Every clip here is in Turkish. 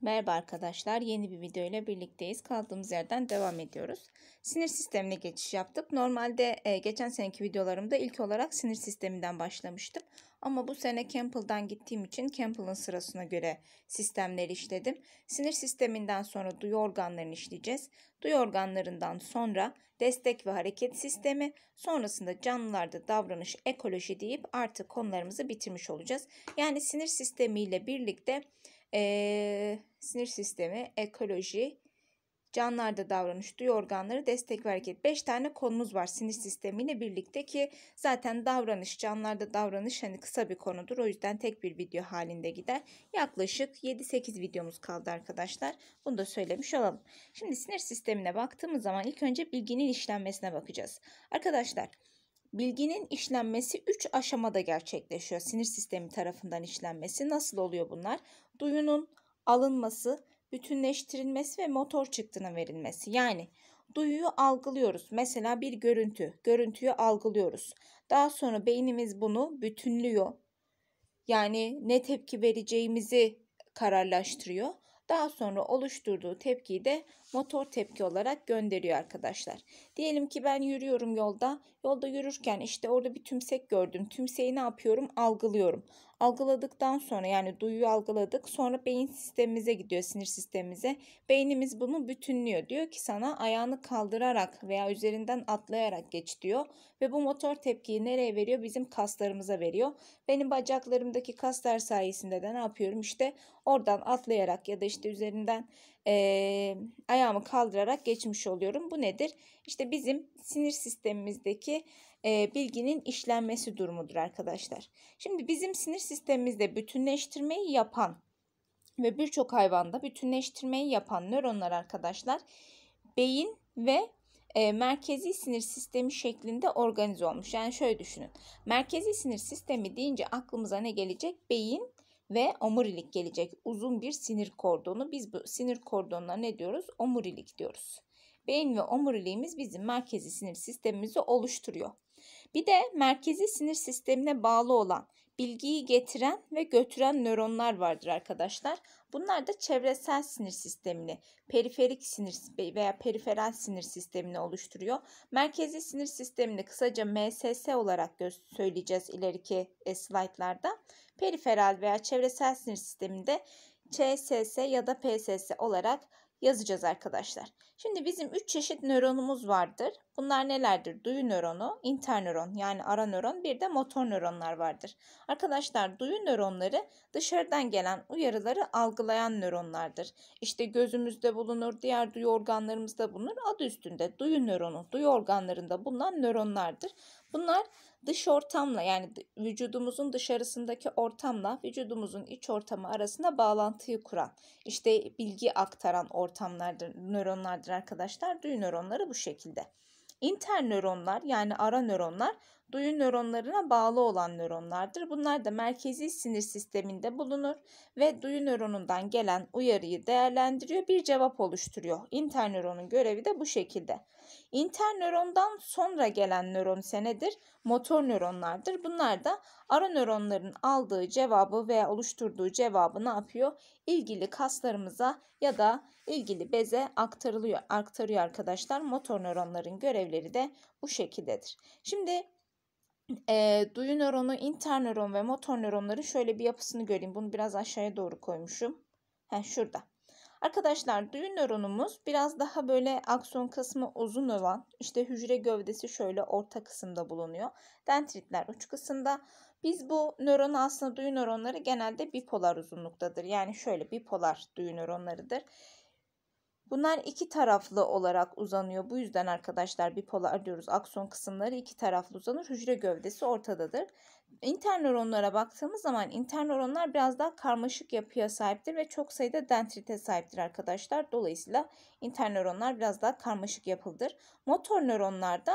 Merhaba arkadaşlar. Yeni bir video ile birlikteyiz. Kaldığımız yerden devam ediyoruz. Sinir sistemine geçiş yaptık. Normalde e, geçen seneki videolarımda ilk olarak sinir sisteminden başlamıştım. Ama bu sene Campbell'dan gittiğim için Campbell'ın sırasına göre sistemleri işledim. Sinir sisteminden sonra duyu organlarını işleyeceğiz. Duyu organlarından sonra destek ve hareket sistemi, sonrasında canlılarda davranış ekoloji deyip artık konularımızı bitirmiş olacağız. Yani sinir sistemiyle birlikte ee, sinir sistemi, ekoloji, canlarda davranış, duyu organları, destek ve hareket. 5 tane konumuz var sinir sistemiyle birlikte ki zaten davranış, canlarda davranış hani kısa bir konudur. O yüzden tek bir video halinde gider. Yaklaşık 7-8 videomuz kaldı arkadaşlar. Bunu da söylemiş olalım. Şimdi sinir sistemine baktığımız zaman ilk önce bilginin işlenmesine bakacağız. Arkadaşlar Bilginin işlenmesi 3 aşamada gerçekleşiyor. Sinir sistemi tarafından işlenmesi nasıl oluyor bunlar? Duyunun, alınması, bütünleştirilmesi ve motor çıktının verilmesi. Yani duyuyu algılıyoruz. Mesela bir görüntü, görüntüyü algılıyoruz. Daha sonra beynimiz bunu bütünlüyor. Yani ne tepki vereceğimizi kararlaştırıyor. Daha sonra oluşturduğu tepkiyi de motor tepki olarak gönderiyor arkadaşlar. Diyelim ki ben yürüyorum yolda. Yolda yürürken işte orada bir tümsek gördüm. Tümseyi ne yapıyorum? Algılıyorum. Algıladıktan sonra yani duyuyu algıladık. Sonra beyin sistemimize gidiyor sinir sistemimize. Beynimiz bunu bütünlüyor. Diyor ki sana ayağını kaldırarak veya üzerinden atlayarak geç diyor. Ve bu motor tepkiyi nereye veriyor? Bizim kaslarımıza veriyor. Benim bacaklarımdaki kaslar sayesinde de ne yapıyorum? İşte oradan atlayarak ya da işte üzerinden e, ayağımı kaldırarak geçmiş oluyorum. Bu nedir? İşte bizim sinir sistemimizdeki e, bilginin işlenmesi durumudur arkadaşlar. Şimdi bizim sinir sistemimizde bütünleştirmeyi yapan ve birçok hayvanda bütünleştirmeyi yapan nöronlar arkadaşlar beyin ve e, merkezi sinir sistemi şeklinde organize olmuş. Yani şöyle düşünün. Merkezi sinir sistemi deyince aklımıza ne gelecek? Beyin ve omurilik gelecek. Uzun bir sinir kordonu. Biz bu sinir kordonuna ne diyoruz? Omurilik diyoruz. Beyin ve omuriliğimiz bizim merkezi sinir sistemimizi oluşturuyor. Bir de merkezi sinir sistemine bağlı olan bilgiyi getiren ve götüren nöronlar vardır arkadaşlar. Bunlar da çevresel sinir sistemini, periferik sinir veya periferal sinir sistemini oluşturuyor. Merkezi sinir sistemini kısaca MSS olarak söyleyeceğiz ileriki e, slaytlarda. Periferal veya çevresel sinir sisteminde ÇSS ya da PSS olarak yazacağız arkadaşlar. Şimdi bizim 3 çeşit nöronumuz vardır. Bunlar nelerdir? Duyu nöronu, internöron yani ara nöron bir de motor nöronlar vardır. Arkadaşlar duyu nöronları dışarıdan gelen uyarıları algılayan nöronlardır. İşte gözümüzde bulunur, diğer duyu organlarımızda bulunur. Adı üstünde duyu nöronu, duyu organlarında bulunan nöronlardır. Bunlar dış ortamla yani vücudumuzun dışarısındaki ortamla vücudumuzun iç ortamı arasında bağlantıyı kuran işte bilgi aktaran ortamlardır nöronlardır arkadaşlar duyu nöronları bu şekilde. İnternöronlar yani ara nöronlar duyu nöronlarına bağlı olan nöronlardır. Bunlar da merkezi sinir sisteminde bulunur ve duyu nöronundan gelen uyarıyı değerlendiriyor bir cevap oluşturuyor. İnternöronun görevi de bu şekilde. İnternörondan sonra gelen nöron senedir motor nöronlardır. Bunlar da ara nöronların aldığı cevabı veya oluşturduğu cevabı ne yapıyor? İlgili kaslarımıza ya da ilgili beze aktarılıyor, aktarıyor arkadaşlar. Motor nöronların görevleri de bu şekildedir. Şimdi e, duyu nöronu, internöron ve motor nöronların şöyle bir yapısını göreyim. Bunu biraz aşağıya doğru koymuşum. Heh, şurada. Arkadaşlar düğün nöronumuz biraz daha böyle akson kısmı uzun olan işte hücre gövdesi şöyle orta kısımda bulunuyor. Dentritler uç kısımda. Biz bu nöron aslında düğün nöronları genelde bipolar uzunluktadır. Yani şöyle bipolar düğün nöronlarıdır. Bunlar iki taraflı olarak uzanıyor. Bu yüzden arkadaşlar bipolar diyoruz. Akson kısımları iki taraflı uzanır. Hücre gövdesi ortadadır. İnternöronlara baktığımız zaman internöronlar biraz daha karmaşık yapıya sahiptir ve çok sayıda dendrite sahiptir arkadaşlar. Dolayısıyla internöronlar biraz daha karmaşık yapıldır. Motor nöronlarda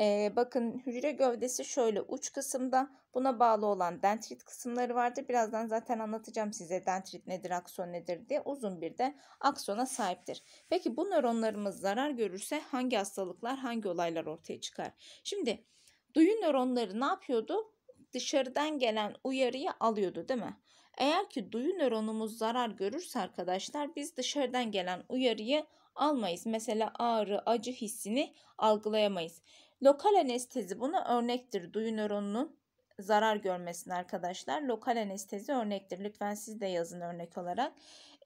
ee, bakın hücre gövdesi şöyle uç kısımda buna bağlı olan dendrit kısımları vardır. Birazdan zaten anlatacağım size dendrit nedir, akson nedir diye uzun bir de aksona sahiptir. Peki bu nöronlarımız zarar görürse hangi hastalıklar, hangi olaylar ortaya çıkar? Şimdi duyu nöronları ne yapıyordu? Dışarıdan gelen uyarıyı alıyordu değil mi? Eğer ki duyu nöronumuz zarar görürse arkadaşlar biz dışarıdan gelen uyarıyı almayız. Mesela ağrı, acı hissini algılayamayız. Lokal anestezi buna örnektir. Duyu nöronunun zarar görmesini arkadaşlar. Lokal anestezi örnektir. Lütfen siz de yazın örnek olarak.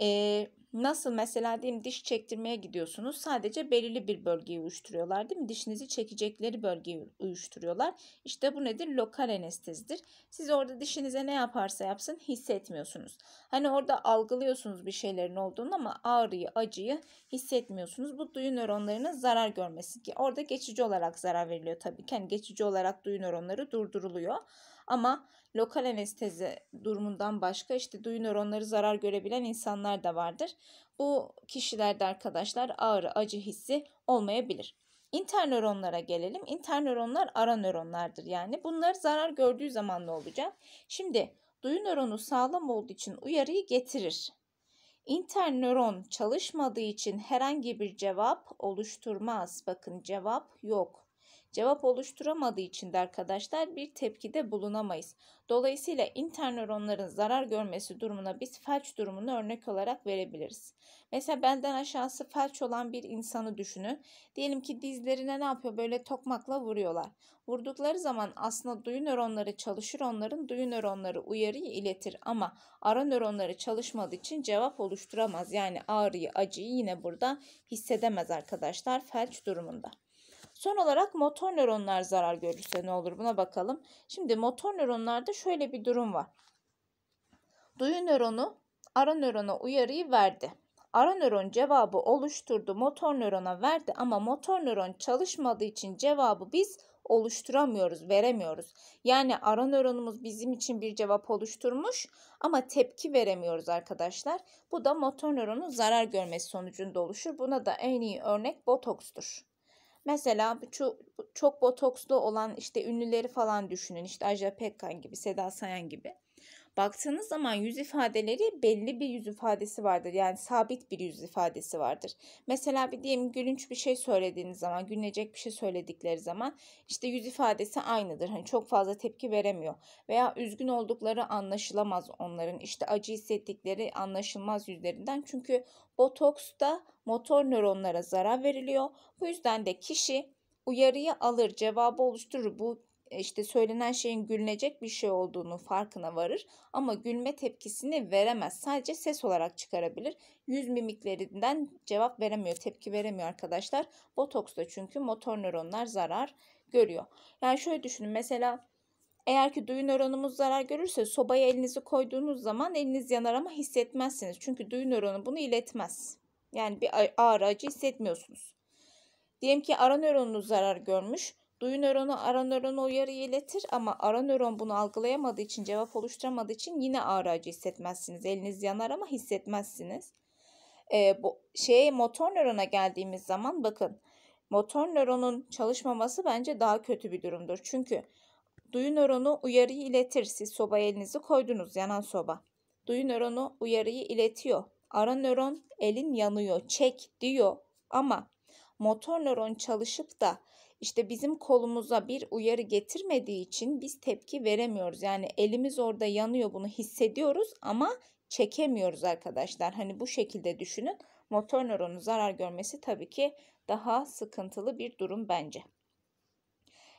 E, nasıl mesela diyeyim diş çektirmeye gidiyorsunuz. Sadece belirli bir bölgeyi uyuşturuyorlar değil mi? Dişinizi çekecekleri bölgeyi uyuşturuyorlar. İşte bu nedir? Lokal anestezidir. Siz orada dişinize ne yaparsa yapsın hissetmiyorsunuz. Hani orada algılıyorsunuz bir şeylerin olduğunu ama ağrıyı, acıyı hissetmiyorsunuz. Bu duyu nöronlarına zarar görmesi ki orada geçici olarak zarar veriliyor tabii ki. Yani geçici olarak duyu nöronları durduruluyor. Ama lokal anestezi durumundan başka işte duyu nöronları zarar görebilen insanlar da vardır. Bu kişilerde arkadaşlar ağrı, acı hissi olmayabilir. İnternöronlara gelelim. İnternöronlar ara nöronlardır yani. Bunlar zarar gördüğü zaman ne olacak? Şimdi duyu nöronu sağlam olduğu için uyarıyı getirir. İnternöron çalışmadığı için herhangi bir cevap oluşturmaz. Bakın cevap yok cevap oluşturamadığı için de arkadaşlar bir tepkide bulunamayız. Dolayısıyla internöronların zarar görmesi durumuna biz felç durumunu örnek olarak verebiliriz. Mesela belden aşağısı felç olan bir insanı düşünün. Diyelim ki dizlerine ne yapıyor? Böyle tokmakla vuruyorlar. Vurdukları zaman aslında duyu nöronları çalışır onların duyu nöronları uyarıyı iletir ama ara nöronları çalışmadığı için cevap oluşturamaz. Yani ağrıyı, acıyı yine burada hissedemez arkadaşlar felç durumunda. Son olarak motor nöronlar zarar görürse ne olur buna bakalım. Şimdi motor nöronlarda şöyle bir durum var. Duyu nöronu ara nörona uyarıyı verdi. Ara nöron cevabı oluşturdu, motor nörona verdi ama motor nöron çalışmadığı için cevabı biz oluşturamıyoruz, veremiyoruz. Yani ara nöronumuz bizim için bir cevap oluşturmuş ama tepki veremiyoruz arkadaşlar. Bu da motor nöronun zarar görmesi sonucunda oluşur. Buna da en iyi örnek botokstur. Mesela çok, çok botokslu olan işte ünlüleri falan düşünün. İşte Ajda Pekkan gibi, Seda Sayan gibi baktığınız zaman yüz ifadeleri belli bir yüz ifadesi vardır. Yani sabit bir yüz ifadesi vardır. Mesela bir diyelim gülünç bir şey söylediğiniz zaman, gülünecek bir şey söyledikleri zaman işte yüz ifadesi aynıdır. Hani çok fazla tepki veremiyor. Veya üzgün oldukları anlaşılamaz onların. işte acı hissettikleri anlaşılmaz yüzlerinden. Çünkü botoksta motor nöronlara zarar veriliyor. Bu yüzden de kişi uyarıyı alır, cevabı oluşturur. Bu işte söylenen şeyin gülünecek bir şey olduğunu farkına varır ama gülme tepkisini veremez. Sadece ses olarak çıkarabilir. Yüz mimiklerinden cevap veremiyor, tepki veremiyor arkadaşlar. da çünkü motor nöronlar zarar görüyor. Yani şöyle düşünün mesela eğer ki duyu nöronumuz zarar görürse sobaya elinizi koyduğunuz zaman eliniz yanar ama hissetmezsiniz. Çünkü duyu nöronu bunu iletmez. Yani bir ağrı acı hissetmiyorsunuz. Diyelim ki ara nöronunuz zarar görmüş. Duyu nöronu ara nörona uyarı iletir ama ara nöron bunu algılayamadığı için cevap oluşturamadığı için yine ağrı acı hissetmezsiniz. Eliniz yanar ama hissetmezsiniz. Ee, bu şeye motor nörona geldiğimiz zaman bakın motor nöronun çalışmaması bence daha kötü bir durumdur. Çünkü duyu nöronu uyarıyı iletir. Siz soba elinizi koydunuz yanan soba. Duyu nöronu uyarıyı iletiyor. Ara nöron elin yanıyor, çek diyor ama motor nöron çalışıp da işte bizim kolumuza bir uyarı getirmediği için biz tepki veremiyoruz. Yani elimiz orada yanıyor bunu hissediyoruz ama çekemiyoruz arkadaşlar. Hani bu şekilde düşünün. Motor nöronu zarar görmesi tabii ki daha sıkıntılı bir durum bence.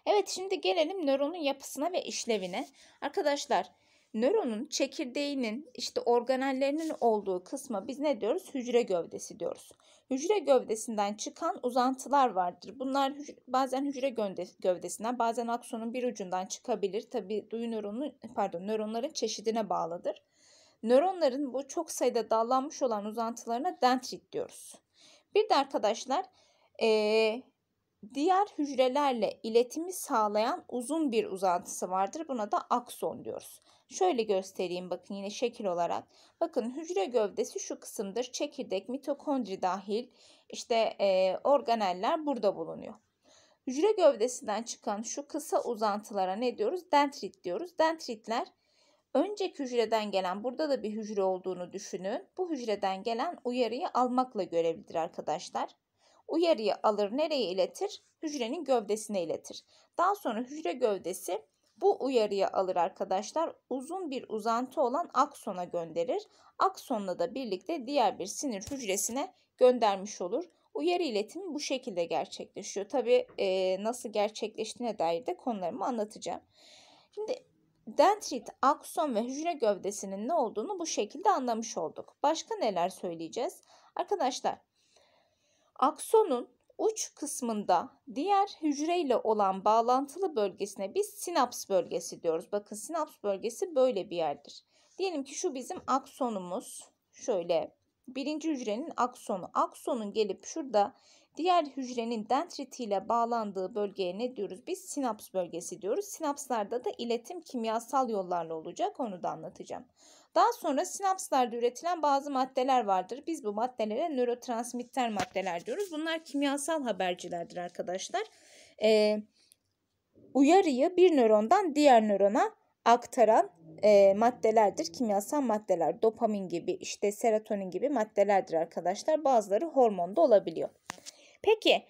Evet şimdi gelelim nöronun yapısına ve işlevine. Arkadaşlar Nöronun çekirdeğinin işte organellerinin olduğu kısma biz ne diyoruz? Hücre gövdesi diyoruz. Hücre gövdesinden çıkan uzantılar vardır. Bunlar bazen hücre gövdesinden, bazen aksonun bir ucundan çıkabilir. Tabi duyu nöronu, pardon, nöronların çeşidine bağlıdır. Nöronların bu çok sayıda dallanmış olan uzantılarına dendrit diyoruz. Bir de arkadaşlar ee, diğer hücrelerle iletimi sağlayan uzun bir uzantısı vardır. Buna da akson diyoruz. Şöyle göstereyim bakın yine şekil olarak. Bakın hücre gövdesi şu kısımdır. Çekirdek, mitokondri dahil işte e, organeller burada bulunuyor. Hücre gövdesinden çıkan şu kısa uzantılara ne diyoruz? Dentrit diyoruz. Dentritler önceki hücreden gelen burada da bir hücre olduğunu düşünün. Bu hücreden gelen uyarıyı almakla görevlidir arkadaşlar. Uyarıyı alır nereye iletir? Hücrenin gövdesine iletir. Daha sonra hücre gövdesi bu uyarıyı alır arkadaşlar uzun bir uzantı olan aksona gönderir. Aksonla da birlikte diğer bir sinir hücresine göndermiş olur. Uyarı iletimi bu şekilde gerçekleşiyor. Tabi e, nasıl gerçekleştiğine dair de konularımı anlatacağım. Şimdi dendrit, akson ve hücre gövdesinin ne olduğunu bu şekilde anlamış olduk. Başka neler söyleyeceğiz? Arkadaşlar aksonun uç kısmında diğer hücreyle olan bağlantılı bölgesine biz sinaps bölgesi diyoruz. Bakın sinaps bölgesi böyle bir yerdir. Diyelim ki şu bizim aksonumuz. Şöyle birinci hücrenin aksonu. Aksonun gelip şurada Diğer hücrenin dendritiyle bağlandığı bölgeye ne diyoruz? Biz sinaps bölgesi diyoruz. Sinapslarda da iletim kimyasal yollarla olacak. Onu da anlatacağım. Daha sonra sinapslarda üretilen bazı maddeler vardır. Biz bu maddelere nörotransmitter maddeler diyoruz. Bunlar kimyasal habercilerdir arkadaşlar. Ee, uyarıyı bir nörondan diğer nörona aktaran e, maddelerdir. Kimyasal maddeler, dopamin gibi, işte serotonin gibi maddelerdir arkadaşlar. Bazıları hormonda olabiliyor. Peki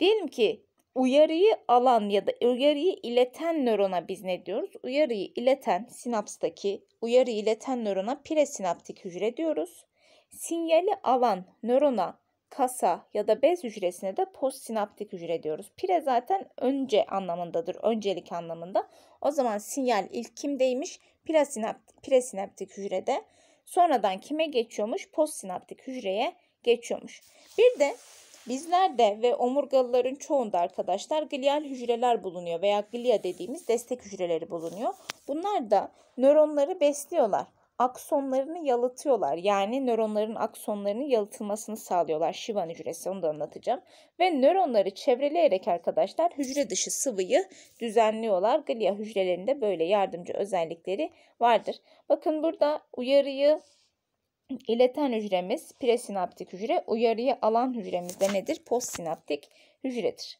diyelim ki uyarıyı alan ya da uyarıyı ileten nörona biz ne diyoruz? Uyarıyı ileten sinapstaki uyarı ileten nörona presinaptik hücre diyoruz. Sinyali alan nörona kasa ya da bez hücresine de postsinaptik hücre diyoruz. Pire zaten önce anlamındadır, öncelik anlamında. O zaman sinyal ilk kimdeymiş? Presinaptik, presinaptik hücrede. Sonradan kime geçiyormuş? Postsinaptik hücreye geçiyormuş. Bir de Bizlerde ve omurgalıların çoğunda arkadaşlar glial hücreler bulunuyor veya glia dediğimiz destek hücreleri bulunuyor. Bunlar da nöronları besliyorlar. Aksonlarını yalıtıyorlar. Yani nöronların aksonlarının yalıtılmasını sağlıyorlar. Şivan hücresi onu da anlatacağım. Ve nöronları çevreleyerek arkadaşlar hücre dışı sıvıyı düzenliyorlar. Glia hücrelerinde böyle yardımcı özellikleri vardır. Bakın burada uyarıyı İleten hücremiz presinaptik hücre, uyarıyı alan hücremiz de nedir? Postsinaptik hücredir.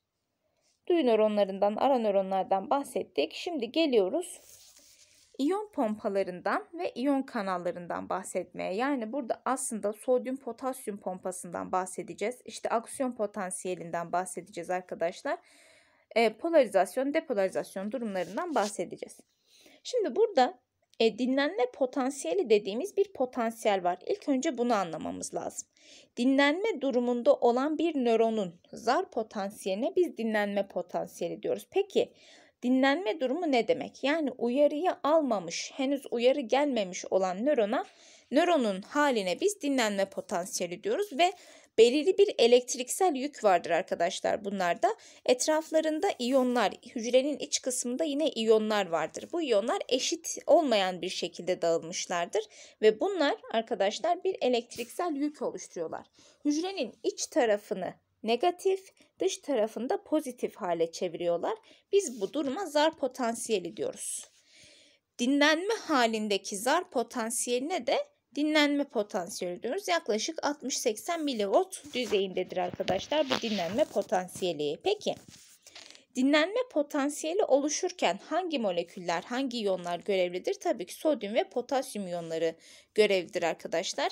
Duyu nöronlarından, ara nöronlardan bahsettik. Şimdi geliyoruz iyon pompalarından ve iyon kanallarından bahsetmeye. Yani burada aslında sodyum potasyum pompasından bahsedeceğiz. İşte aksiyon potansiyelinden bahsedeceğiz arkadaşlar. E, polarizasyon, depolarizasyon durumlarından bahsedeceğiz. Şimdi burada e, dinlenme potansiyeli dediğimiz bir potansiyel var. İlk önce bunu anlamamız lazım. Dinlenme durumunda olan bir nöronun zar potansiyeline biz dinlenme potansiyeli diyoruz. Peki dinlenme durumu ne demek? Yani uyarıyı almamış, henüz uyarı gelmemiş olan nörona nöronun haline biz dinlenme potansiyeli diyoruz ve belirli bir elektriksel yük vardır arkadaşlar bunlarda. Etraflarında iyonlar, hücrenin iç kısmında yine iyonlar vardır. Bu iyonlar eşit olmayan bir şekilde dağılmışlardır ve bunlar arkadaşlar bir elektriksel yük oluşturuyorlar. Hücrenin iç tarafını negatif, dış tarafında pozitif hale çeviriyorlar. Biz bu duruma zar potansiyeli diyoruz. Dinlenme halindeki zar potansiyeline de dinlenme potansiyeli diyoruz. Yaklaşık 60-80 milivolt düzeyindedir arkadaşlar bu dinlenme potansiyeli. Peki dinlenme potansiyeli oluşurken hangi moleküller, hangi iyonlar görevlidir? Tabii ki sodyum ve potasyum iyonları görevlidir arkadaşlar.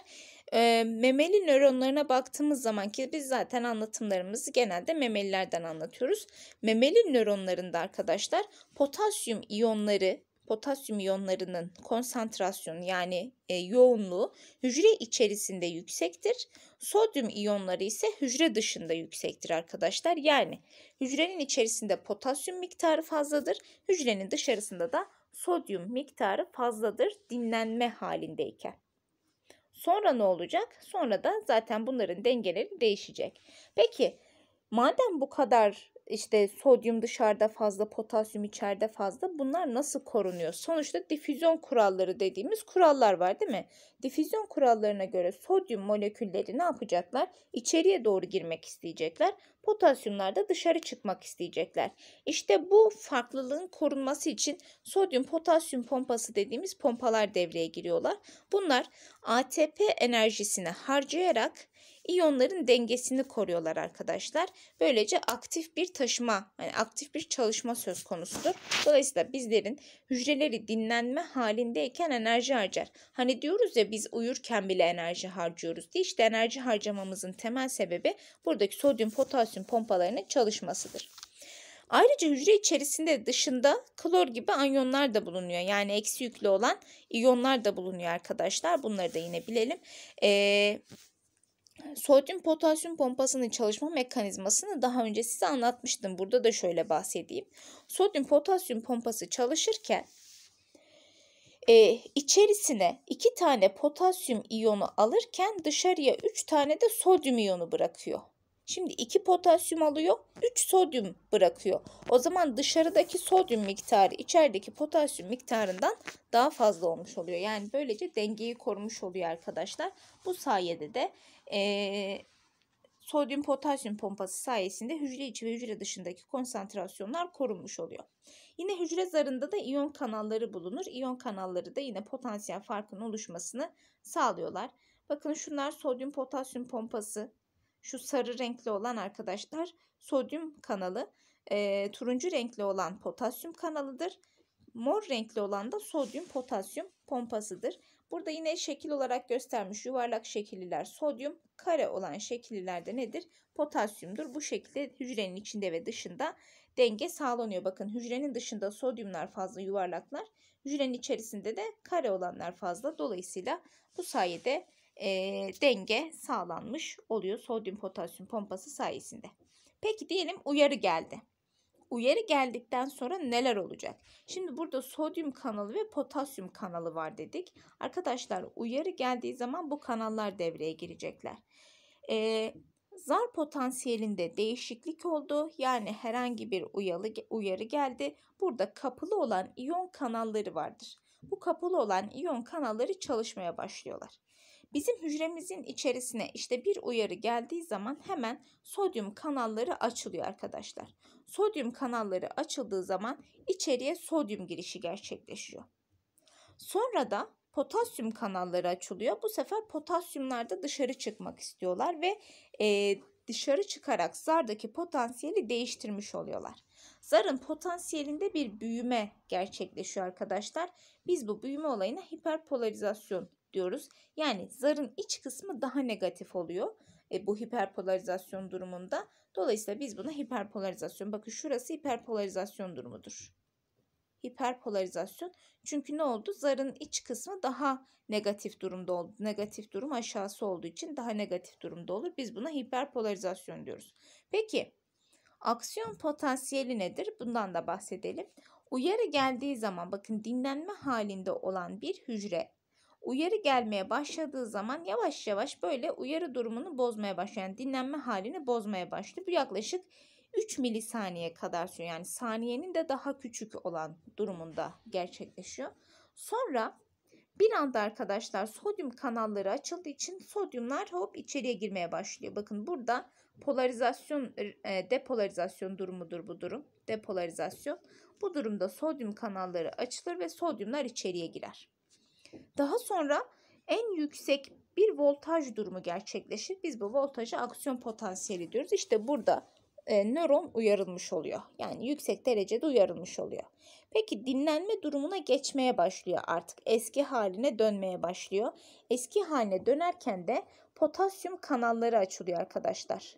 E, memeli nöronlarına baktığımız zaman ki biz zaten anlatımlarımızı genelde memelilerden anlatıyoruz. Memeli nöronlarında arkadaşlar potasyum iyonları potasyum iyonlarının konsantrasyonu yani e, yoğunluğu hücre içerisinde yüksektir. Sodyum iyonları ise hücre dışında yüksektir arkadaşlar. Yani hücrenin içerisinde potasyum miktarı fazladır. Hücrenin dışarısında da sodyum miktarı fazladır dinlenme halindeyken. Sonra ne olacak? Sonra da zaten bunların dengeleri değişecek. Peki madem bu kadar işte sodyum dışarıda fazla, potasyum içeride fazla. Bunlar nasıl korunuyor? Sonuçta difüzyon kuralları dediğimiz kurallar var değil mi? Difüzyon kurallarına göre sodyum molekülleri ne yapacaklar? İçeriye doğru girmek isteyecekler. Potasyumlar da dışarı çıkmak isteyecekler. İşte bu farklılığın korunması için sodyum potasyum pompası dediğimiz pompalar devreye giriyorlar. Bunlar ATP enerjisini harcayarak iyonların dengesini koruyorlar arkadaşlar. Böylece aktif bir taşıma, yani aktif bir çalışma söz konusudur. Dolayısıyla bizlerin hücreleri dinlenme halindeyken enerji harcar. Hani diyoruz ya biz uyurken bile enerji harcıyoruz diye işte enerji harcamamızın temel sebebi buradaki sodyum potasyum pompalarının çalışmasıdır. Ayrıca hücre içerisinde dışında klor gibi anyonlar da bulunuyor. Yani eksi yüklü olan iyonlar da bulunuyor arkadaşlar. Bunları da yine bilelim. Ee, Sodyum potasyum pompasının çalışma mekanizmasını daha önce size anlatmıştım. Burada da şöyle bahsedeyim. Sodyum potasyum pompası çalışırken e, içerisine iki tane potasyum iyonu alırken dışarıya üç tane de sodyum iyonu bırakıyor. Şimdi 2 potasyum alıyor, 3 sodyum bırakıyor. O zaman dışarıdaki sodyum miktarı içerideki potasyum miktarından daha fazla olmuş oluyor. Yani böylece dengeyi korumuş oluyor arkadaşlar. Bu sayede de e, sodyum potasyum pompası sayesinde hücre içi ve hücre dışındaki konsantrasyonlar korunmuş oluyor. Yine hücre zarında da iyon kanalları bulunur. İyon kanalları da yine potansiyel farkın oluşmasını sağlıyorlar. Bakın şunlar sodyum potasyum pompası. Şu sarı renkli olan arkadaşlar sodyum kanalı. E, turuncu renkli olan potasyum kanalıdır. Mor renkli olan da sodyum potasyum pompasıdır. Burada yine şekil olarak göstermiş yuvarlak şekilliler sodyum, kare olan şekilliler nedir? Potasyumdur. Bu şekilde hücrenin içinde ve dışında denge sağlanıyor. Bakın hücrenin dışında sodyumlar fazla yuvarlaklar, hücrenin içerisinde de kare olanlar fazla. Dolayısıyla bu sayede e, denge sağlanmış oluyor sodyum potasyum pompası sayesinde. Peki diyelim uyarı geldi uyarı geldikten sonra neler olacak? Şimdi burada sodyum kanalı ve potasyum kanalı var dedik. Arkadaşlar uyarı geldiği zaman bu kanallar devreye girecekler. Ee, zar potansiyelinde değişiklik oldu. Yani herhangi bir uyalı, uyarı geldi. Burada kapalı olan iyon kanalları vardır. Bu kapalı olan iyon kanalları çalışmaya başlıyorlar. Bizim hücremizin içerisine işte bir uyarı geldiği zaman hemen sodyum kanalları açılıyor arkadaşlar. Sodyum kanalları açıldığı zaman içeriye sodyum girişi gerçekleşiyor. Sonra da potasyum kanalları açılıyor. Bu sefer potasyumlar da dışarı çıkmak istiyorlar ve e, dışarı çıkarak zardaki potansiyeli değiştirmiş oluyorlar. Zarın potansiyelinde bir büyüme gerçekleşiyor arkadaşlar. Biz bu büyüme olayına hiperpolarizasyon diyoruz. Yani zarın iç kısmı daha negatif oluyor e, bu hiperpolarizasyon durumunda. Dolayısıyla biz buna hiperpolarizasyon. Bakın şurası hiperpolarizasyon durumudur. Hiperpolarizasyon. Çünkü ne oldu? Zarın iç kısmı daha negatif durumda oldu. Negatif durum aşağısı olduğu için daha negatif durumda olur. Biz buna hiperpolarizasyon diyoruz. Peki aksiyon potansiyeli nedir? Bundan da bahsedelim. Uyarı geldiği zaman bakın dinlenme halinde olan bir hücre uyarı gelmeye başladığı zaman yavaş yavaş böyle uyarı durumunu bozmaya başlıyor. Yani dinlenme halini bozmaya başlıyor. Bu yaklaşık 3 milisaniye kadar sürüyor. Yani saniyenin de daha küçük olan durumunda gerçekleşiyor. Sonra bir anda arkadaşlar sodyum kanalları açıldığı için sodyumlar hop içeriye girmeye başlıyor. Bakın burada polarizasyon e, depolarizasyon durumudur bu durum. Depolarizasyon. Bu durumda sodyum kanalları açılır ve sodyumlar içeriye girer. Daha sonra en yüksek bir voltaj durumu gerçekleşir. Biz bu voltajı aksiyon potansiyeli diyoruz. İşte burada e, nöron uyarılmış oluyor. Yani yüksek derecede uyarılmış oluyor. Peki dinlenme durumuna geçmeye başlıyor artık. Eski haline dönmeye başlıyor. Eski haline dönerken de potasyum kanalları açılıyor arkadaşlar.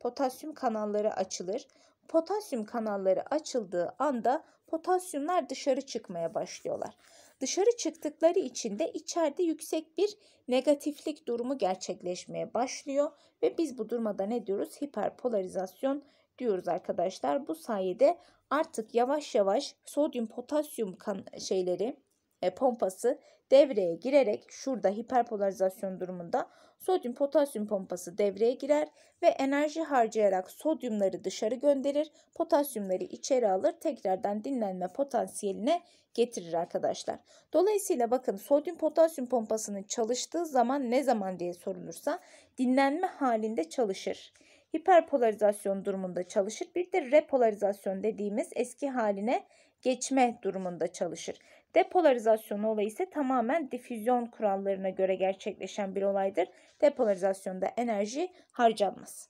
Potasyum kanalları açılır. Potasyum kanalları açıldığı anda potasyumlar dışarı çıkmaya başlıyorlar. Dışarı çıktıkları için de içeride yüksek bir negatiflik durumu gerçekleşmeye başlıyor ve biz bu durumda ne diyoruz? Hiperpolarizasyon diyoruz arkadaşlar. Bu sayede artık yavaş yavaş sodyum potasyum kan şeyleri e, pompası devreye girerek şurada hiperpolarizasyon durumunda sodyum potasyum pompası devreye girer ve enerji harcayarak sodyumları dışarı gönderir, potasyumları içeri alır, tekrardan dinlenme potansiyeline getirir arkadaşlar. Dolayısıyla bakın sodyum potasyum pompasının çalıştığı zaman ne zaman diye sorulursa dinlenme halinde çalışır hiperpolarizasyon durumunda çalışır. Bir de repolarizasyon dediğimiz eski haline geçme durumunda çalışır. Depolarizasyon olayı ise tamamen difüzyon kurallarına göre gerçekleşen bir olaydır. Depolarizasyonda enerji harcanmaz.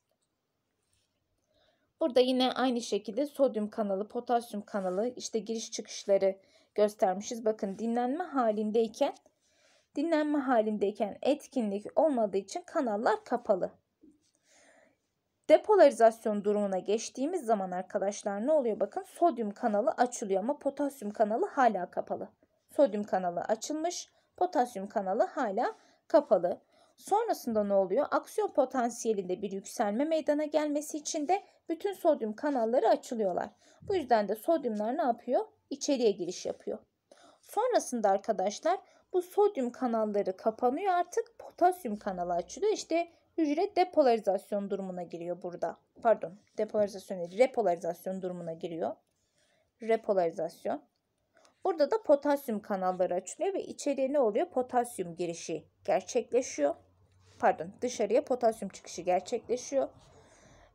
Burada yine aynı şekilde sodyum kanalı, potasyum kanalı işte giriş çıkışları göstermişiz. Bakın dinlenme halindeyken dinlenme halindeyken etkinlik olmadığı için kanallar kapalı. Depolarizasyon durumuna geçtiğimiz zaman arkadaşlar ne oluyor? Bakın sodyum kanalı açılıyor ama potasyum kanalı hala kapalı. Sodyum kanalı açılmış, potasyum kanalı hala kapalı. Sonrasında ne oluyor? Aksiyon potansiyelinde bir yükselme meydana gelmesi için de bütün sodyum kanalları açılıyorlar. Bu yüzden de sodyumlar ne yapıyor? İçeriye giriş yapıyor. Sonrasında arkadaşlar bu sodyum kanalları kapanıyor artık potasyum kanalı açılıyor. İşte hücre depolarizasyon durumuna giriyor burada. Pardon depolarizasyon değil repolarizasyon durumuna giriyor. Repolarizasyon. Burada da potasyum kanalları açılıyor ve içeriye ne oluyor? Potasyum girişi gerçekleşiyor. Pardon dışarıya potasyum çıkışı gerçekleşiyor.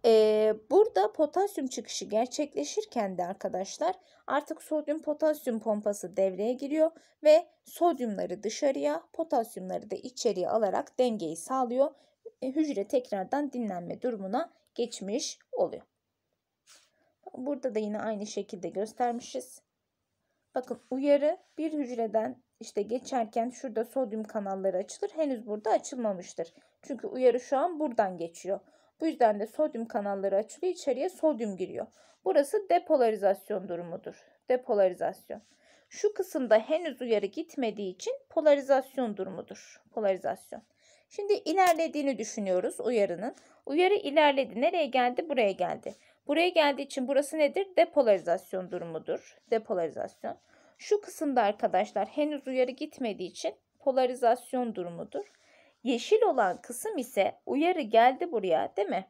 Ee, burada potasyum çıkışı gerçekleşirken de arkadaşlar artık sodyum potasyum pompası devreye giriyor ve sodyumları dışarıya potasyumları da içeriye alarak dengeyi sağlıyor e, hücre tekrardan dinlenme durumuna geçmiş oluyor. Burada da yine aynı şekilde göstermişiz. Bakın uyarı bir hücreden işte geçerken şurada sodyum kanalları açılır. Henüz burada açılmamıştır. Çünkü uyarı şu an buradan geçiyor. Bu yüzden de sodyum kanalları açılıyor. içeriye sodyum giriyor. Burası depolarizasyon durumudur. Depolarizasyon. Şu kısımda henüz uyarı gitmediği için polarizasyon durumudur. Polarizasyon. Şimdi ilerlediğini düşünüyoruz uyarının. Uyarı ilerledi. Nereye geldi? Buraya geldi. Buraya geldiği için burası nedir? Depolarizasyon durumudur. Depolarizasyon. Şu kısımda arkadaşlar henüz uyarı gitmediği için polarizasyon durumudur. Yeşil olan kısım ise uyarı geldi buraya değil mi?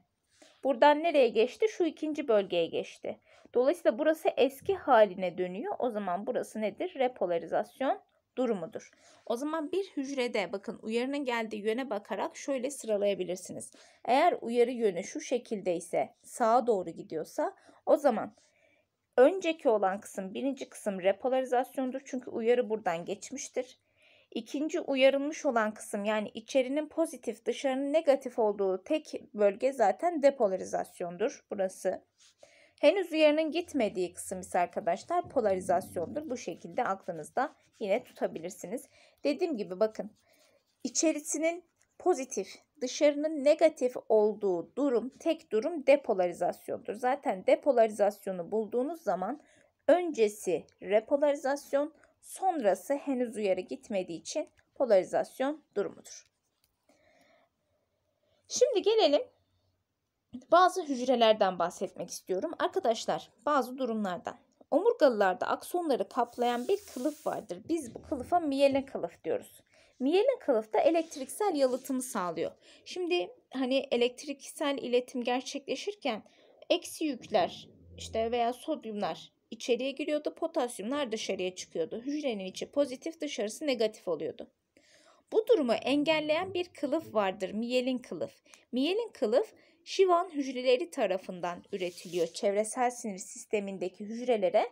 Buradan nereye geçti? Şu ikinci bölgeye geçti. Dolayısıyla burası eski haline dönüyor. O zaman burası nedir? Repolarizasyon durumudur. O zaman bir hücrede bakın uyarının geldiği yöne bakarak şöyle sıralayabilirsiniz. Eğer uyarı yönü şu şekilde ise sağa doğru gidiyorsa o zaman önceki olan kısım birinci kısım repolarizasyondur. Çünkü uyarı buradan geçmiştir. İkinci uyarılmış olan kısım yani içerinin pozitif dışarının negatif olduğu tek bölge zaten depolarizasyondur burası. Henüz uyarının gitmediği kısım ise arkadaşlar polarizasyondur. Bu şekilde aklınızda yine tutabilirsiniz. Dediğim gibi bakın içerisinin pozitif dışarının negatif olduğu durum tek durum depolarizasyondur. Zaten depolarizasyonu bulduğunuz zaman öncesi repolarizasyon sonrası henüz uyarı gitmediği için polarizasyon durumudur. Şimdi gelelim bazı hücrelerden bahsetmek istiyorum. Arkadaşlar bazı durumlardan. Omurgalılarda aksonları kaplayan bir kılıf vardır. Biz bu kılıfa miyelin kılıf diyoruz. Miyelin kılıf da elektriksel yalıtımı sağlıyor. Şimdi hani elektriksel iletim gerçekleşirken eksi yükler işte veya sodyumlar içeriye giriyordu, potasyumlar dışarıya çıkıyordu. Hücrenin içi pozitif, dışarısı negatif oluyordu. Bu durumu engelleyen bir kılıf vardır, miyelin kılıf. Miyelin kılıf Şivan hücreleri tarafından üretiliyor. Çevresel sinir sistemindeki hücrelere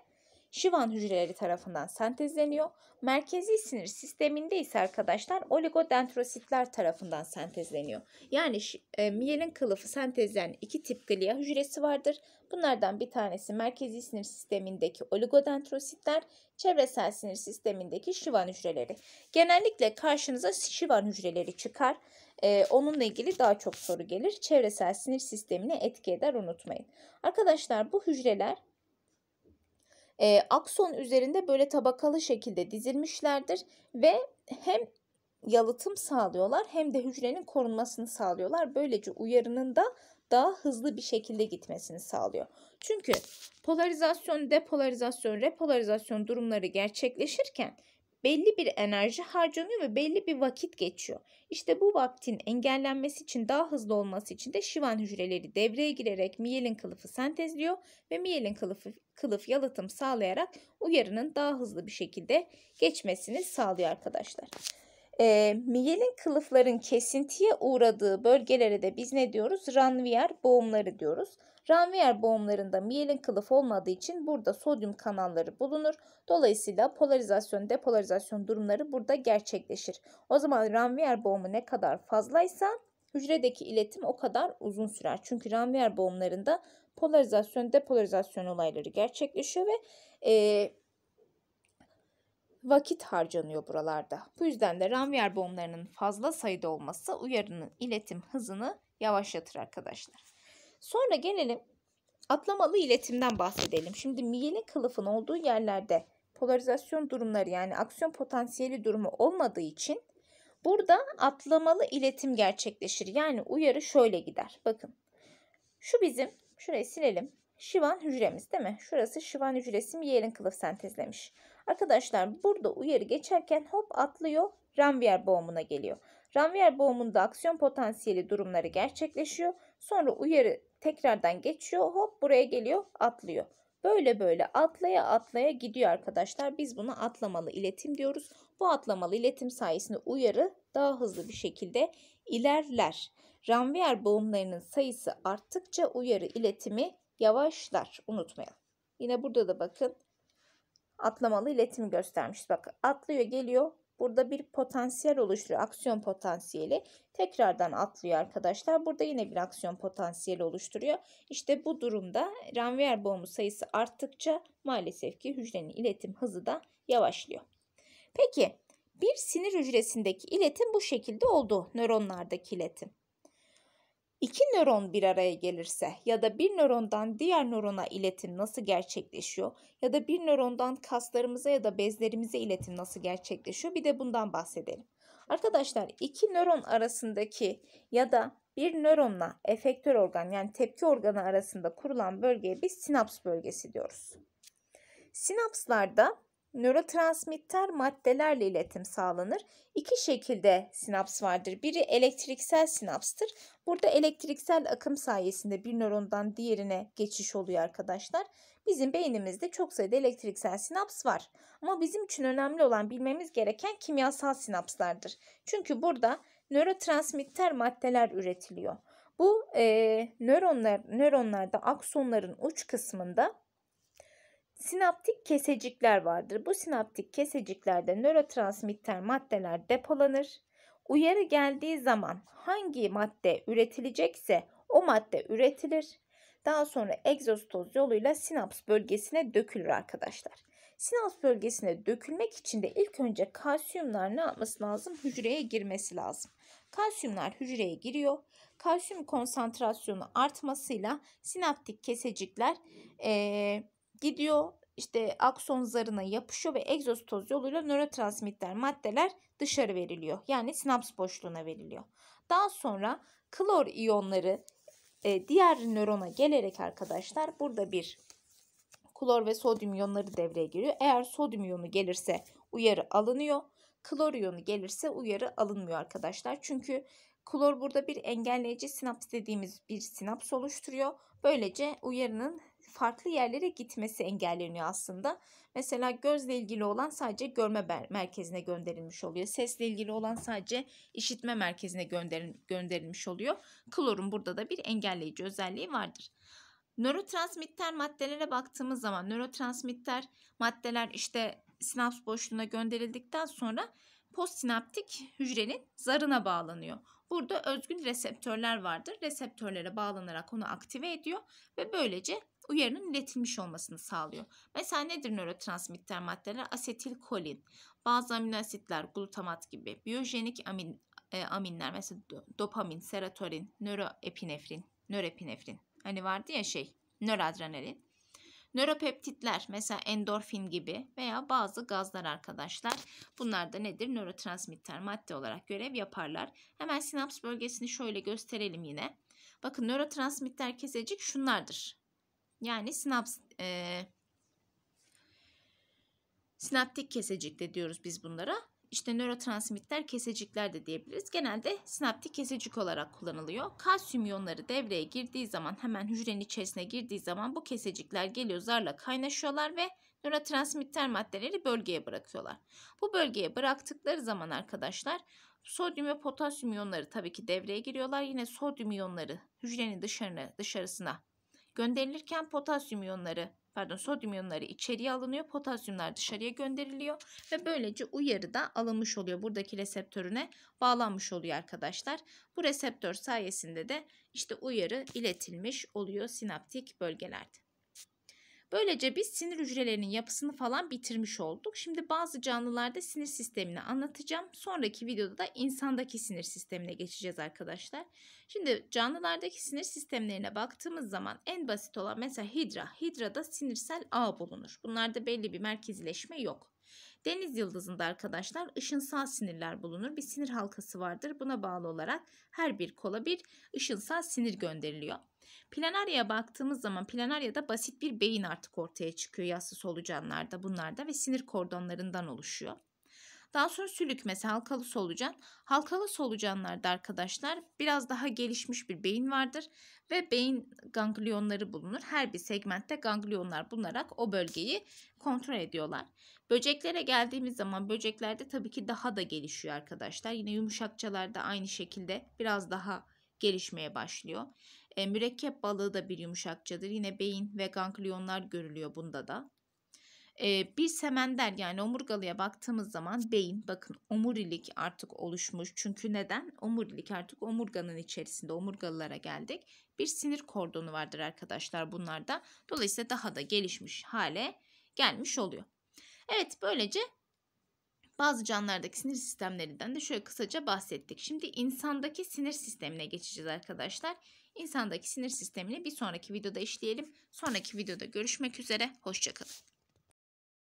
Şivan hücreleri tarafından sentezleniyor. Merkezi sinir sisteminde ise arkadaşlar oligodendrositler tarafından sentezleniyor. Yani e, miyelin kılıfı sentezlenen iki tip glia hücresi vardır. Bunlardan bir tanesi merkezi sinir sistemindeki oligodendrositler, çevresel sinir sistemindeki şivan hücreleri. Genellikle karşınıza şivan hücreleri çıkar. Ee, onunla ilgili daha çok soru gelir. Çevresel sinir sistemini etki eder unutmayın. Arkadaşlar bu hücreler e, akson üzerinde böyle tabakalı şekilde dizilmişlerdir ve hem yalıtım sağlıyorlar hem de hücrenin korunmasını sağlıyorlar. Böylece uyarının da daha hızlı bir şekilde gitmesini sağlıyor. Çünkü polarizasyon, depolarizasyon, repolarizasyon durumları gerçekleşirken belli bir enerji harcanıyor ve belli bir vakit geçiyor. İşte bu vaktin engellenmesi için daha hızlı olması için de şivan hücreleri devreye girerek miyelin kılıfı sentezliyor ve miyelin kılıfı kılıf yalıtım sağlayarak uyarının daha hızlı bir şekilde geçmesini sağlıyor arkadaşlar. E, miyelin kılıfların kesintiye uğradığı bölgelere de biz ne diyoruz? Ranvier boğumları diyoruz. Ranvier boğumlarında miyelin kılıf olmadığı için burada sodyum kanalları bulunur. Dolayısıyla polarizasyon, depolarizasyon durumları burada gerçekleşir. O zaman Ranvier boğumu ne kadar fazlaysa hücredeki iletim o kadar uzun sürer. Çünkü Ranvier boğumlarında polarizasyon, depolarizasyon olayları gerçekleşiyor ve e, vakit harcanıyor buralarda. Bu yüzden de Ranvier bombalarının fazla sayıda olması uyarının iletim hızını yavaşlatır arkadaşlar. Sonra gelelim atlamalı iletimden bahsedelim. Şimdi miyelin kılıfın olduğu yerlerde polarizasyon durumları yani aksiyon potansiyeli durumu olmadığı için burada atlamalı iletim gerçekleşir. Yani uyarı şöyle gider. Bakın şu bizim şurayı silelim. Şivan hücremiz değil mi? Şurası şivan hücresi miyelin kılıf sentezlemiş. Arkadaşlar burada uyarı geçerken hop atlıyor Ranvier boğumuna geliyor. Ranvier boğumunda aksiyon potansiyeli durumları gerçekleşiyor. Sonra uyarı tekrardan geçiyor hop buraya geliyor atlıyor. Böyle böyle atlaya atlaya gidiyor arkadaşlar. Biz buna atlamalı iletim diyoruz. Bu atlamalı iletim sayesinde uyarı daha hızlı bir şekilde ilerler. Ranvier boğumlarının sayısı arttıkça uyarı iletimi yavaşlar. Unutmayalım. Yine burada da bakın atlamalı iletimi göstermiş. Bak atlıyor geliyor. Burada bir potansiyel oluşturuyor. Aksiyon potansiyeli. Tekrardan atlıyor arkadaşlar. Burada yine bir aksiyon potansiyeli oluşturuyor. İşte bu durumda Ranvier boğumu sayısı arttıkça maalesef ki hücrenin iletim hızı da yavaşlıyor. Peki bir sinir hücresindeki iletim bu şekilde oldu nöronlardaki iletim. İki nöron bir araya gelirse ya da bir nörondan diğer nörona iletim nasıl gerçekleşiyor ya da bir nörondan kaslarımıza ya da bezlerimize iletim nasıl gerçekleşiyor bir de bundan bahsedelim. Arkadaşlar iki nöron arasındaki ya da bir nöronla efektör organ yani tepki organı arasında kurulan bölgeye biz sinaps bölgesi diyoruz. Sinapslarda nörotransmitter maddelerle iletim sağlanır. İki şekilde sinaps vardır. Biri elektriksel sinapstır. Burada elektriksel akım sayesinde bir nörondan diğerine geçiş oluyor arkadaşlar. Bizim beynimizde çok sayıda elektriksel sinaps var. Ama bizim için önemli olan bilmemiz gereken kimyasal sinapslardır. Çünkü burada nörotransmitter maddeler üretiliyor. Bu e, nöronlar nöronlarda aksonların uç kısmında sinaptik kesecikler vardır. Bu sinaptik keseciklerde nörotransmitter maddeler depolanır. Uyarı geldiği zaman hangi madde üretilecekse o madde üretilir. Daha sonra egzostoz yoluyla sinaps bölgesine dökülür arkadaşlar. Sinaps bölgesine dökülmek için de ilk önce kalsiyumlar ne yapması lazım? Hücreye girmesi lazım. Kalsiyumlar hücreye giriyor. Kalsiyum konsantrasyonu artmasıyla sinaptik kesecikler ee, gidiyor işte akson zarına yapışıyor ve egzoz toz yoluyla nörotransmitter maddeler dışarı veriliyor. Yani sinaps boşluğuna veriliyor. Daha sonra klor iyonları e, diğer nörona gelerek arkadaşlar burada bir klor ve sodyum iyonları devreye giriyor. Eğer sodyum iyonu gelirse uyarı alınıyor. Klor iyonu gelirse uyarı alınmıyor arkadaşlar. Çünkü klor burada bir engelleyici sinaps dediğimiz bir sinaps oluşturuyor. Böylece uyarının farklı yerlere gitmesi engelleniyor aslında. Mesela gözle ilgili olan sadece görme merkezine gönderilmiş oluyor. Sesle ilgili olan sadece işitme merkezine gönderilmiş oluyor. Klorun burada da bir engelleyici özelliği vardır. Nörotransmitter maddelere baktığımız zaman nörotransmitter maddeler işte sinaps boşluğuna gönderildikten sonra postsinaptik hücrenin zarına bağlanıyor. Burada özgün reseptörler vardır. Reseptörlere bağlanarak onu aktive ediyor ve böylece uyarının iletilmiş olmasını sağlıyor. Mesela nedir nörotransmitter maddeler? Asetilkolin, bazı amino asitler, glutamat gibi, biyojenik amin, e, aminler mesela dopamin, serotonin, nöroepinefrin, nörepinefrin. Hani vardı ya şey, nöradrenalin. Nöropeptitler mesela endorfin gibi veya bazı gazlar arkadaşlar. Bunlar da nedir? Nörotransmitter madde olarak görev yaparlar. Hemen sinaps bölgesini şöyle gösterelim yine. Bakın nörotransmitter kesecik şunlardır. Yani sinaps e, sinaptik kesecik de diyoruz biz bunlara işte nörotransmitter kesecikler de diyebiliriz. Genelde sinaptik kesecik olarak kullanılıyor. Kalsiyum iyonları devreye girdiği zaman hemen hücrenin içerisine girdiği zaman bu kesecikler geliyor zarla kaynaşıyorlar ve nörotransmitter maddeleri bölgeye bırakıyorlar. Bu bölgeye bıraktıkları zaman arkadaşlar sodyum ve potasyum iyonları tabii ki devreye giriyorlar. Yine sodyum iyonları hücrenin dışarına, dışarısına gönderilirken potasyum iyonları pardon sodyum iyonları içeriye alınıyor. Potasyumlar dışarıya gönderiliyor ve böylece uyarı da alınmış oluyor. Buradaki reseptörüne bağlanmış oluyor arkadaşlar. Bu reseptör sayesinde de işte uyarı iletilmiş oluyor sinaptik bölgelerde. Böylece biz sinir hücrelerinin yapısını falan bitirmiş olduk. Şimdi bazı canlılarda sinir sistemini anlatacağım. Sonraki videoda da insandaki sinir sistemine geçeceğiz arkadaşlar. Şimdi canlılardaki sinir sistemlerine baktığımız zaman en basit olan mesela hidra. Hidrada sinirsel ağ bulunur. Bunlarda belli bir merkezileşme yok. Deniz yıldızında arkadaşlar ışınsal sinirler bulunur. Bir sinir halkası vardır. Buna bağlı olarak her bir kola bir ışınsal sinir gönderiliyor. Planarya'ya baktığımız zaman planarya'da basit bir beyin artık ortaya çıkıyor yassı solucanlarda bunlarda ve sinir kordonlarından oluşuyor. Daha sonra sülük mesela halkalı solucan. Halkalı solucanlarda arkadaşlar biraz daha gelişmiş bir beyin vardır ve beyin ganglionları bulunur. Her bir segmentte ganglionlar bulunarak o bölgeyi kontrol ediyorlar. Böceklere geldiğimiz zaman böceklerde tabii ki daha da gelişiyor arkadaşlar. Yine yumuşakçalarda aynı şekilde biraz daha gelişmeye başlıyor. E, mürekkep balığı da bir yumuşakçadır. Yine beyin ve ganglionlar görülüyor bunda da. E, bir semender yani omurgalıya baktığımız zaman beyin bakın omurilik artık oluşmuş. Çünkü neden? Omurilik artık omurganın içerisinde omurgalılara geldik. Bir sinir kordonu vardır arkadaşlar bunlarda. Dolayısıyla daha da gelişmiş hale gelmiş oluyor. Evet böylece bazı canlılardaki sinir sistemlerinden de şöyle kısaca bahsettik. Şimdi insandaki sinir sistemine geçeceğiz arkadaşlar insandaki sinir sistemini bir sonraki videoda işleyelim. Sonraki videoda görüşmek üzere. Hoşçakalın.